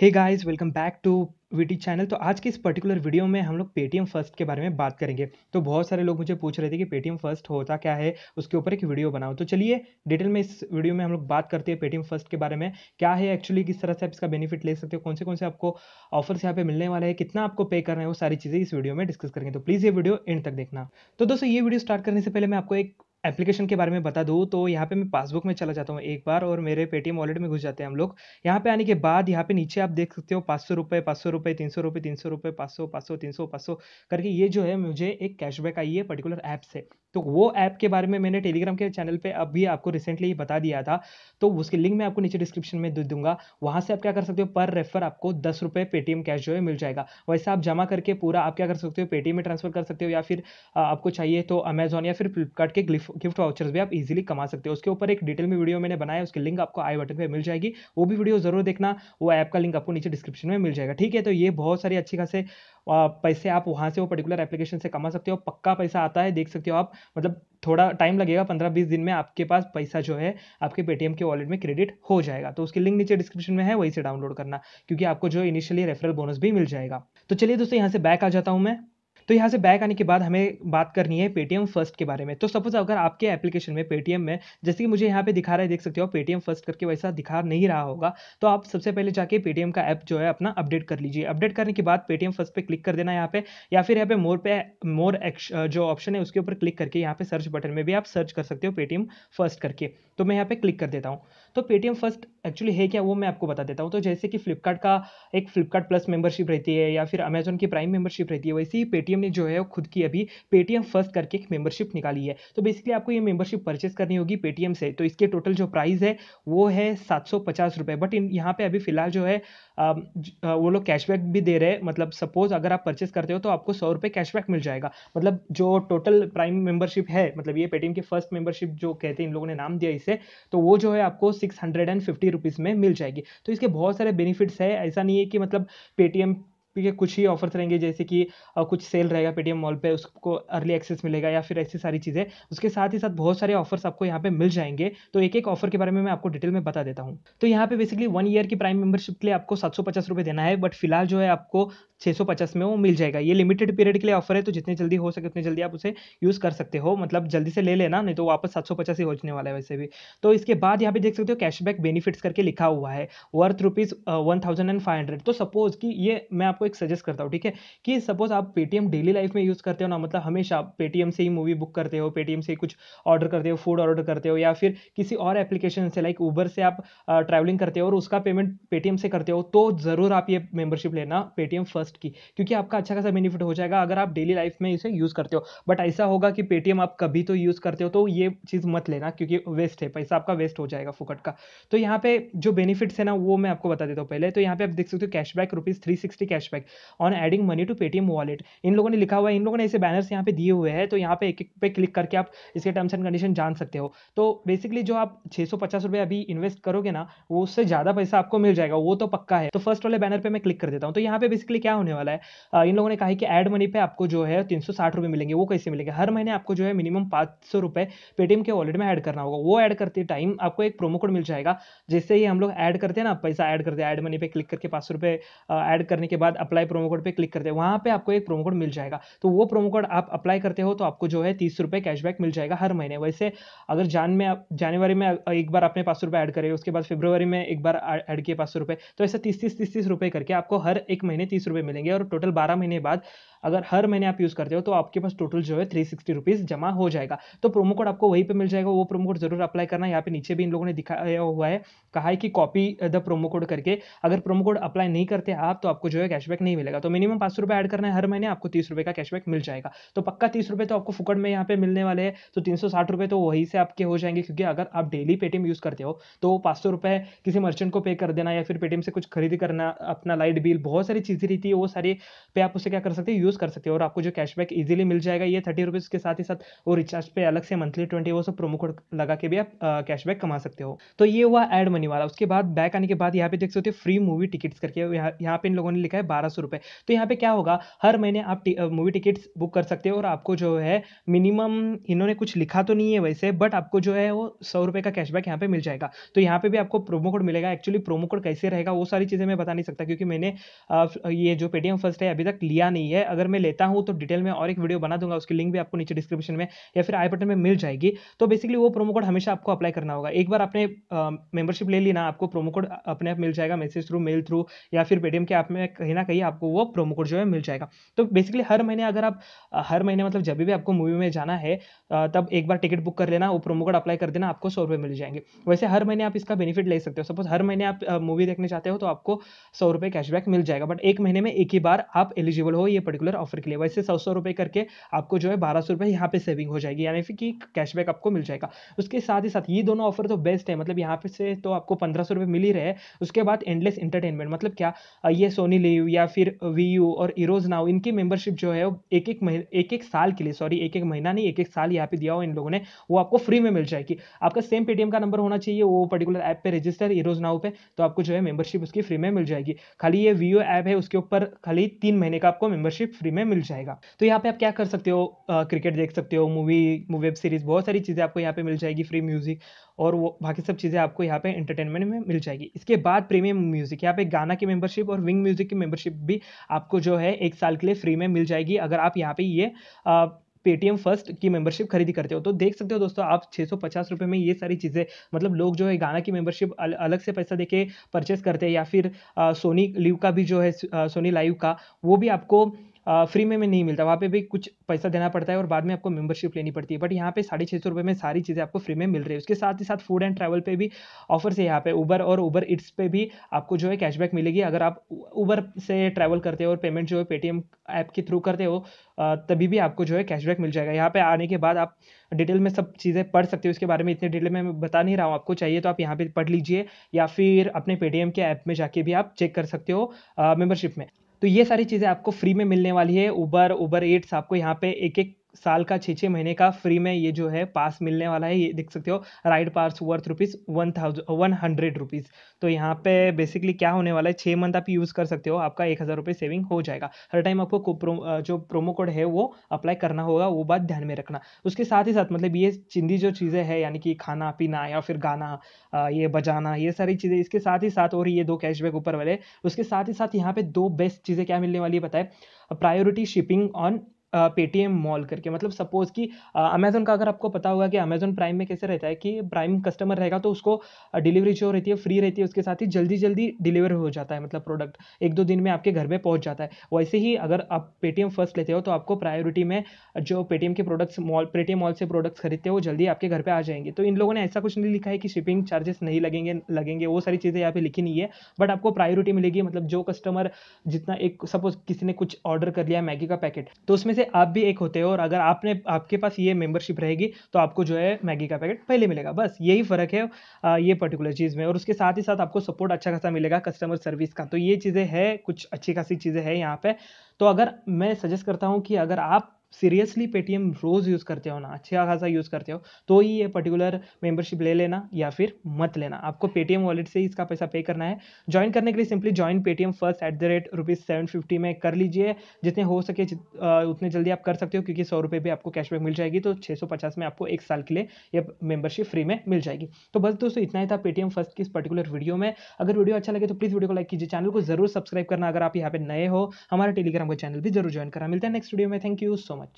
Hey guys welcome back to VT channel तो आज के इस पर्टिकुलर वीडियो में हम लोग पेटीएम फर्स्ट के बारे में बात करेंगे तो बहुत सारे लोग मुझे पूछ रहे थे कि पेटीएम फर्स्ट होता क्या है उसके ऊपर एक वीडियो बनाओ तो चलिए डिटेल में इस वीडियो में हम लोग बात करते हैं पेटीएम फर्स्ट के बारे में क्या है एक्चुअली किस तरह से आप इसका बेनिफिट ले सकते हो कौन से कौन से आपको ऑफर्स यहाँ पे मिलने वाले हैं कितना आपको पे कर रहे हैं वो सारी चीज़ें इस वीडियो में डिस्कस करेंगे तो प्लीज़ ये वीडियो एंड तक देखना तो दोस्तों ये वीडियो स्टार्ट करने से पहले मैं आपको एक एप्लीकेशन के बारे में बता दूँ तो यहाँ पे मैं पासबुक में चला जाता हूँ एक बार और मेरे पेटीएम वॉलेट में घुस जाते हैं हम लोग यहाँ पे आने के बाद यहाँ पे नीचे आप देख सकते हो पाँच सौ रुपये पाँच सौ रुपये तीन सौ रुपये तीन सौ रुपये पाँच सौ पाँच सौ तीन सौ पाँच सौ करके ये जो है मुझे एक कैशबैक आई है पर्टिकुलर ऐप से तो वो ऐप के बारे में मैंने टेलीग्राम के चैनल पे अब भी आपको रिसेंटली बता दिया था तो उसके लिंक मैं आपको नीचे डिस्क्रिप्शन में दे दूंगा वहाँ से आप क्या कर सकते हो पर रेफर आपको दस रुपये पेटीएम कैश जो है मिल जाएगा वैसे आप जमा करके पूरा आप क्या कर सकते हो पेटीएम में ट्रांसफर कर सकते हो या फिर आपको चाहिए तो अमेजोन या फिर फ्लिपकार्ट के गिफ्ट वाउचर्स भी आप इजिली कमा सकते हो उसके ऊपर एक डिटेल में वीडियो मैंने बनाया उसकी लिंक आपको आई बटन पर मिल जाएगी वो भी वीडियो जरूर देखना वो ऐप का लिंक आपको नीचे डिस्क्रिप्शन में मिल जाएगा ठीक है तो ये बहुत सारी अच्छी खासे पैसे आप वहाँ से वो पर्टिकुलर एप्लीकेशन से कमा सकते हो पक्का पैसा आता है देख सकते हो आप मतलब थोड़ा टाइम लगेगा पंद्रह बीस दिन में आपके पास पैसा जो है आपके पेटीएम के वॉलेट में क्रेडिट हो जाएगा तो उसकी लिंक नीचे डिस्क्रिप्शन में है वहीं से डाउनलोड करना क्योंकि आपको जो इनिशियली रेफरल बोनस भी मिल जाएगा तो चलिए दोस्तों यहाँ से बैक आ जाता हूँ मैं तो यहाँ से बैक आने के बाद हमें बात करनी है पेटीएम फर्स्ट के बारे में तो सपोज अगर आपके एप्लीकेशन में पेटीएम में जैसे कि मुझे यहाँ पे दिखा रहा है देख सकते हो पेटीएम फर्स्ट करके वैसा दिखा नहीं रहा होगा तो आप सबसे पहले जाके पेटीएम का ऐप जो है अपना अपडेट कर लीजिए अपडेट करने के बाद पेटीएम फर्स्ट पर क्लिक कर देना यहाँ पे या फिर यहाँ पे मोर पे मोर जो ऑप्शन है उसके ऊपर क्लिक करके यहाँ पे सर्च बटन में भी आप सर्च कर सकते हो पेटीएम फर्स्ट करके तो मैं यहाँ पे क्लिक कर देता हूँ तो पेटीएम फर्स्ट एक्चुअली है क्या वो मैं आपको बता देता हूँ तो जैसे कि फ्लिपकार्ट का एक फ्लिपकार्ट प्लस मेंबरशिप रहती है या फिर अमेजोन की प्राइम मेंबरशिप रहती है वैसे ही पेटीएम ने जो है वो खुद की अभी पेटीएम फर्स्ट करके एक मेंबरशिप निकाली है तो बेसिकली आपको ये मेंबरशिप परचेस करनी होगी पेटीएम से तो इसके टोटल जो प्राइस है वो है सात सौ पचास बट इन यहाँ पर अभी फिलहाल जो है वो लोग कैशबैक भी दे रहे हैं मतलब सपोज अगर आप परचेस करते हो तो आपको सौ कैशबैक मिल जाएगा मतलब जो टोटल प्राइम मेंबरशिप है मतलब ये पेटीएम की फर्स्ट मेंबरशिप जो कहते हैं इन लोगों ने नाम दिया इसे तो वो जो है आपको six hundred and fifty rupees में मिल जाएगी तो इसके बहुत सारे बेनिफिट्स है ऐसा नहीं है कि मतलब पेटीएम के कुछ ही ऑफर्स रहेंगे जैसे कि कुछ सेल रहेगा पेटीएम मॉल पे उसको अर्ली एक्सेस मिलेगा या फिर ऐसी सारी चीज़ें उसके साथ ही साथ बहुत सारे ऑफर्स आपको यहाँ पे मिल जाएंगे तो एक एक ऑफर के बारे में मैं आपको डिटेल में बता देता हूँ तो यहाँ पे बेसिकली वन ईयर की प्राइम मेंबरशिप के लिए आपको सात सौ पचास देना है बट फिलहाल जो है आपको सौ पचास में वो मिल जाएगा ये लिमिटेड पीरियड के लिए ऑफर है तो जितने जल्दी हो सके उतने जल्दी आप उसे यूज़ कर सकते हो मतलब जल्दी से ले लेना नहीं तो वापस सात सौ पचास ही होने वाला है वैसे भी तो इसके बाद यहाँ पे देख सकते हो कैशबैक बेनिफिट्स करके लिखा हुआ है worth rupees one thousand and five hundred तो सपोज कि ये मैं आपको एक सजेस्ट करता हूँ ठीक है कि सपोज आप पेटीएम डेली लाइफ में यूज़ करते हो ना मतलब हमेशा पेटीएम से ही मूवी बुक करते हो पेटीएम से ही कुछ ऑर्डर करते हो फूड ऑर्डर करते हो या फिर किसी और एप्लीकेशन से लाइक ऊबर से आप ट्रैवलिंग करते हो और उसका पेमेंट पेटीएम से करते हो तो ज़रूर आप ये मेंबरशिप लेना पेटीएम फर्स्ट की क्योंकि आपका अच्छा खासा बेनिफिट हो जाएगा अगर आप डेली लाइफ में इसे यूज़ करते हो बट ऐसा होगा कि पेटीएम आप कभी तो यूज़ करते हो तो ये चीज़ मत लेना क्योंकि वेस्ट है पैसा आपका वेस्ट हो जाएगा फुकट का तो यहाँ पे जो बेनिफिट्स है ना वो मैं आपको बता देता हूँ पहले तो यहाँ पे आप देख सकते हो cashback rupees three sixty cashback effect on adding money to Paytm wallet इन लोगों ने लिखा हुआ है इन लोगों ने ऐसे बैनर्स यहाँ पे दिए हुए हैं तो यहाँ पे एक एक पे क्लिक करके आप इसके टर्म्स एंड कंडीशन जान सकते हो तो बेसिकली जो आप छः सौ पचास रुपये अभी इन्वेस्ट करोगे ना वो उससे ज़्यादा पैसा आपको मिल जाएगा वो तो पक्का है तो फर्स्ट वाले बैनर पर मैं क्लिक कर देता हूँ तो यहाँ पे बेसिकली क्या होने वाला है इन लोगों ने कहा कि एड मनी पे आपको जो है तीन सौ मिलेंगे वो कैसे मिलेंगे हर महीने आपको जो है मिनिमम पाँच सौ पेटीएम के वॉलेट में ऐड करना होगा वो ऐड करते टाइम आपको एक प्रोमो कोड मिल जाएगा जिससे ही हम लोग ऐड करते हैं ना पैसा ऐड करते हैं ऐड मनी पे क्लिक करके पाँच सौ रुपये ऐड करने के बाद अप्लाई प्रोमो कोड पर क्लिक करते हैं वहाँ पर आपको एक प्रोमो कोड मिल जाएगा तो वो प्रोमो कोड आप अप्लाई करते हो तो आपको जो है तीस रुपये कैशबैक मिल जाएगा हर महीने वैसे अगर जान में आप जनवरी में एक बार आपने पाँच सौ रुपये ऐड करे उसके बाद फेब्रवरी में एक बार ऐड किए पाँच सौ रुपये तो ऐसे तीस तीस तीस तीस रुपये करके आपको हर एक महीने तीस रुपये मिलेंगे और टोटल बारह महीने बाद अगर हर महीने आप यूज़ करते हो तो आपके पास टोटल जो है थ्री सिक्सटी रुपीज़ जमा हो जाएगा तो प्रोमो कोड आपको वहीं पे मिल जाएगा वो प्रोमो कोड जरूर अप्लाई करना यहाँ पे नीचे भी इन लोगों ने दिखाया हुआ है कहा है कि कॉपी द प्रोमो कोड करके अगर प्रोमो कोड अप्लाई नहीं करते आप तो आपको जो है कैश कैशबैक नहीं मिलेगा तो मिनिमम पाँच सौ रुपये ऐड करना है हर महीने आपको तीस रुपये का कैशबैक मिल जाएगा तो पक्का तीस रुपये तो आपको फुकट में यहाँ पे मिलने वाले हैं तो तीन सौ साठ रुपये तो वहीं से आपके हो जाएंगे क्योंकि अगर आप डेली पेटीएम यूज़ करते हो तो पाँच सौ रुपये किसी मर्चेंट को पे कर देना या फिर पेटीएम से कुछ खरीद करना अपना लाइट बिल बहुत सारी चीज़ें रहती है वो सारी पे आप उसे क्या कर सकते हो यूज़ कर सकते हो और आपको जो कैशबैक ईजिली मिल जाएगा ये थर्टी रुपीज़ के साथ ही साथ वो रिचार्ज पे अलग से मंथली ट्वेंटी वो सब प्रोमो कोड लगा के भी आप कैशबैक कमा सकते हो तो ये हुआ एड मनी वाला उसके बाद बैक आने के बाद यहाँ पे देख सकते हो फ्री मूवी टिकट्स करके यहाँ पे इन लोगों ने लिखा है अठारह सौ रुपये तो यहाँ पे क्या होगा हर महीने आप मूवी टिकट्स बुक कर सकते हो और आपको जो है मिनिमम इन्होंने कुछ लिखा तो नहीं है वैसे बट आपको जो है वो सौ रुपये का कैशबैक यहाँ पे मिल जाएगा तो यहाँ पे भी आपको प्रोमो कोड मिलेगा एक्चुअली प्रोमो कोड कैसे रहेगा वो सारी चीज़ें मैं बता नहीं सकता क्योंकि मैंने ये जो पेटीएम फर्स्ट है अभी तक लिया नहीं है अगर मैं लेता हूँ तो डिटेल में और एक वीडियो बना दूंगा उसकी लिंक भी आपको नीचे डिस्क्रिप्शन में या फिर आई बटन में मिल जाएगी तो बेसिकली वो प्रोमो कोड हमेशा आपको अप्लाई करना होगा एक बार आपने मेंबरशिप ले ली ना आपको प्रोमो कोड अपने आप मिल जाएगा मैसेज थ्रू मेल थ्रू या फिर पेटीएम के ऐप में कहीं ना कहीं आपको वो प्रोमो कोड जो है मिल जाएगा तो बेसिकली हर महीने अगर आप हर महीने मतलब जब भी आपको मूवी में जाना है तब एक बार टिकट बुक कर लेना वो प्रोमो कोड अप्लाई कर देना आपको सौ रुपये मिल जाएंगे वैसे हर महीने आप इसका बेनिफिट ले सकते हो सपोज हर महीने आप मूवी देखने जाते हो तो आपको सौ रुपये कैशबैक मिल जाएगा बट एक महीने में एक ही बार आप एलिजिबल हो ये पर्टिकुलर ऑफर के लिए वैसे सौ सौ रुपये करके आपको जो है बारह सौ रुपये यहाँ पर सेविंग हो जाएगी यानी कि कैशबैक आपको मिल जाएगा उसके साथ ही साथ ये दोनों ऑफर तो बेस्ट है मतलब यहाँ पे से तो आपको पंद्रह सौ रुपये मिल ही रहे उसके बाद एंडलेस इंटरटेनमेंट मतलब क्या ये सोनी लिव या फिर वी और इरोज नाउ इनकी मेंबरशिप जो है एक एक महीने एक एक साल के लिए सॉरी एक एक महीना नहीं एक एक साल यहाँ पे दिया हो इन लोगों ने वो आपको फ्री में मिल जाएगी आपका सेम पेटीएम का नंबर होना चाहिए वो पर्टिकुलर ऐप पे रजिस्टर इरोज नाउ पे तो आपको जो है मेंबरशिप उसकी फ्री में मिल जाएगी खाली ये वी ऐप है उसके ऊपर खाली तीन महीने का आपको मेंबरशिप फ्री में मिल जाएगा तो यहाँ पे आप क्या कर सकते हो क्रिकेट देख सकते हो मूवी वेब सीरीज बहुत सारी चीज़ें आपको यहाँ पे मिल जाएगी फ्री म्यूजिक और वो बाकी सब चीज़ें आपको यहाँ पे एंटरटेनमेंट में मिल जाएगी इसके बाद प्रीमियम म्यूज़िक यहाँ पे गाना की मेंबरशिप और विंग म्यूज़िक की मेंबरशिप भी आपको जो है एक साल के लिए फ्री में मिल जाएगी अगर आप यहाँ पे ये आ, पेटीएम फर्स्ट की मेंबरशिप खरीदी करते हो तो देख सकते हो दोस्तों आप छः सौ पचास रुपये में ये सारी चीज़ें मतलब लोग जो है गाना की मेंबरशिप अल, अलग से पैसा देके परचेस करते हैं या फिर आ, सोनी लिव का भी जो है आ, सोनी लाइव का वो भी आपको फ्री में, में नहीं मिलता वहाँ पे भी कुछ पैसा देना पड़ता है और बाद में आपको मेंबरशिप लेनी पड़ती है बट यहाँ पे साढ़े छः सौ रुपये में सारी चीज़ें आपको फ्री में मिल रही है उसके साथ ही साथ फूड एंड ट्रैवल पे भी ऑफर्स है यहाँ पे उबर और उबर इट्स पे भी आपको जो है कैशबैक मिलेगी अगर आप उबर से ट्रैवल करते हो और पेमेंट जो है पेटीएम ऐप के थ्रू करते हो तभी भी आपको जो है कैशबैक मिल जाएगा यहाँ पर आने के बाद आप डिटेल में सब चीज़ें पढ़ सकते हो उसके बारे में इतने डिटेल में मैं बता नहीं रहा हूँ आपको चाहिए तो आप यहाँ पर पढ़ लीजिए या फिर अपने पेटीएम के ऐप में जाके भी आप चेक कर सकते हो मेम्बरशिप में तो ये सारी चीज़ें आपको फ्री में मिलने वाली है उबर उबर एट्स आपको यहाँ पे एक एक साल का छः छः महीने का फ्री में ये जो है पास मिलने वाला है ये देख सकते हो ride pass worth rupees one thousand one hundred rupees तो यहाँ पे बेसिकली क्या होने वाला है छः मंथ आप यूज़ कर सकते हो आपका एक हज़ार रुपये सेविंग हो जाएगा हर टाइम आपको प्रो, जो प्रोमो कोड है वो अप्लाई करना होगा वो बात ध्यान में रखना उसके साथ ही साथ मतलब ये चिंदी जो चीज़ें हैं यानी कि खाना पीना या फिर गाना ये बजाना ये सारी चीज़ें इसके साथ ही साथ और ये दो कैशबैक ऊपर वाले उसके साथ ही साथ यहाँ पे दो बेस्ट चीज़ें क्या मिलने वाली है बताए priority shipping on Paytm Mall करके मतलब सपोज़ कि अमेज़ोन का अगर आपको पता होगा कि अमेज़ोन प्राइम में कैसे रहता है कि प्राइम कस्टमर रहेगा तो उसको डिलीवरी जो रहती है फ्री रहती है उसके साथ ही जल्दी जल्दी डिलीवर हो जाता है मतलब प्रोडक्ट एक दो दिन में आपके घर में पहुंच जाता है वैसे ही अगर आप पेटीएम फर्स्ट लेते हो तो आपको प्रायोरिटी में जो पेटीएम के प्रोडक्ट्स मॉल पेटीएम मॉल से प्रोडक्ट्स खरीदते हो जल्दी आपके घर पर आ जाएंगे तो इन लोगों ने ऐसा कुछ नहीं लिखा है कि शिपिंग चार्जेस नहीं लगेंगे लगेंगे वो सारी चीज़ें यहाँ पर लिखी नहीं है बट आपको प्रायोरिटी मिलेगी मतलब जो कस्टमर जितना एक सपोज किसी ने कुछ ऑर्डर कर लिया मैगी का पैकेट तो उसमें से आप भी एक होते हो और अगर आपने आपके पास ये मेंबरशिप रहेगी तो आपको जो है मैगी का पैकेट पहले मिलेगा बस यही फ़र्क है ये पर्टिकुलर चीज़ में और उसके साथ ही साथ आपको सपोर्ट अच्छा खासा मिलेगा कस्टमर सर्विस का तो ये चीज़ें है कुछ अच्छी खासी चीज़ें हैं यहाँ पर तो अगर मैं सजेस्ट करता हूँ कि अगर आप सीरियसली पेटीएम रोज़ यूज़ करते हो ना अच्छा खासा यूज़ करते हो तो ही ये पर्टिकुलर मेंबरशिप ले लेना या फिर मत लेना आपको पेटीएम वॉलेट से ही इसका पैसा पे करना है ज्वाइन करने के लिए simply join Paytm First at the rate rupees seven fifty में कर लीजिए जितने हो सके जित, आ, उतने जल्दी आप कर सकते हो क्योंकि सौ रुपये भी आपको कैशबैक मिल जाएगी तो छः सौ पचास में आपको एक साल के लिए यह मेंबरशिप फ्री में मिल जाएगी तो बस दोस्तों इतना ही था पेटीएम फर्स्ट की इस पर्टिकुलर वीडियो में अगर वीडियो अच्छा लगे तो प्लीज़ वीडियो को लाइक कीजिए चैनल को जरूर सब्सक्राइब करना अगर आप यहाँ पे नए हो हमारे टेलीग्राम का चैनल भी जरूर ज्वाइन करना मिलता है नेक्स्ट वीडियो में थैंक यू सो much.